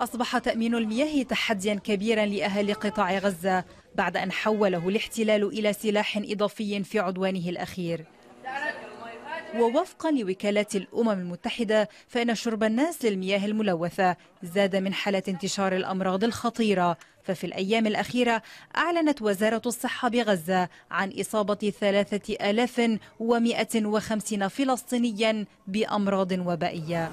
أصبح تأمين المياه تحديا كبيرا لأهالي قطاع غزة بعد أن حوله الاحتلال إلى سلاح إضافي في عدوانه الأخير ووفقا لوكالة الأمم المتحدة فإن شرب الناس للمياه الملوثة زاد من حالة انتشار الأمراض الخطيرة ففي الأيام الأخيرة أعلنت وزارة الصحة بغزة عن إصابة 3150 فلسطينيا بأمراض وبائية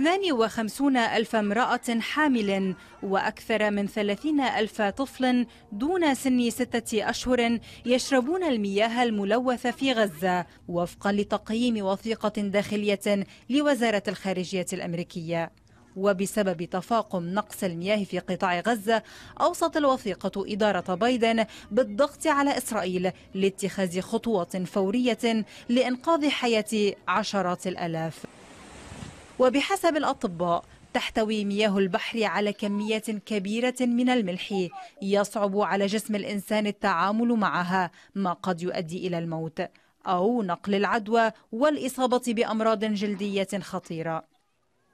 52 ألف امرأة حامل وأكثر من 30 ألف طفل دون سن ستة أشهر يشربون المياه الملوثة في غزة وفقا لتقييم وثيقة داخلية لوزارة الخارجية الأمريكية وبسبب تفاقم نقص المياه في قطاع غزة أوصت الوثيقة إدارة بايدن بالضغط على إسرائيل لاتخاذ خطوة فورية لإنقاذ حياة عشرات الألاف وبحسب الأطباء تحتوي مياه البحر على كميات كبيرة من الملح يصعب على جسم الإنسان التعامل معها ما قد يؤدي إلى الموت أو نقل العدوى والإصابة بأمراض جلدية خطيرة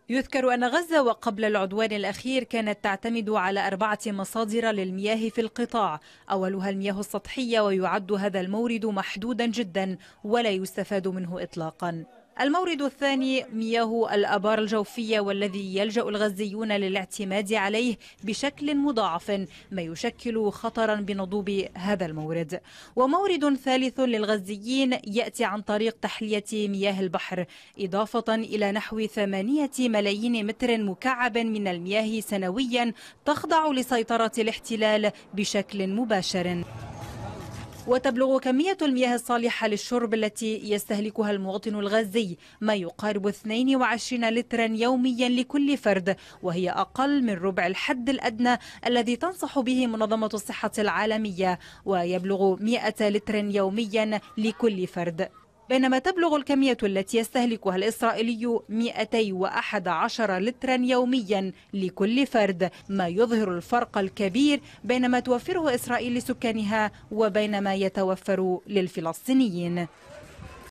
يذكر أن غزة وقبل العدوان الأخير كانت تعتمد على أربعة مصادر للمياه في القطاع أولها المياه السطحية ويعد هذا المورد محدودا جدا ولا يستفاد منه إطلاقا المورد الثاني مياه الأبار الجوفية والذي يلجأ الغزيون للاعتماد عليه بشكل مضاعف ما يشكل خطرا بنضوب هذا المورد ومورد ثالث للغزيين يأتي عن طريق تحلية مياه البحر إضافة إلى نحو ثمانية ملايين متر مكعب من المياه سنويا تخضع لسيطرة الاحتلال بشكل مباشر وتبلغ كمية المياه الصالحة للشرب التي يستهلكها المواطن الغازي ما يقارب 22 لترا يوميا لكل فرد وهي أقل من ربع الحد الأدنى الذي تنصح به منظمة الصحة العالمية ويبلغ 100 لتر يوميا لكل فرد بينما تبلغ الكمية التي يستهلكها الإسرائيلي 211 لترا يوميا لكل فرد ما يظهر الفرق الكبير بين ما توفره إسرائيل لسكانها وبين ما يتوفر للفلسطينيين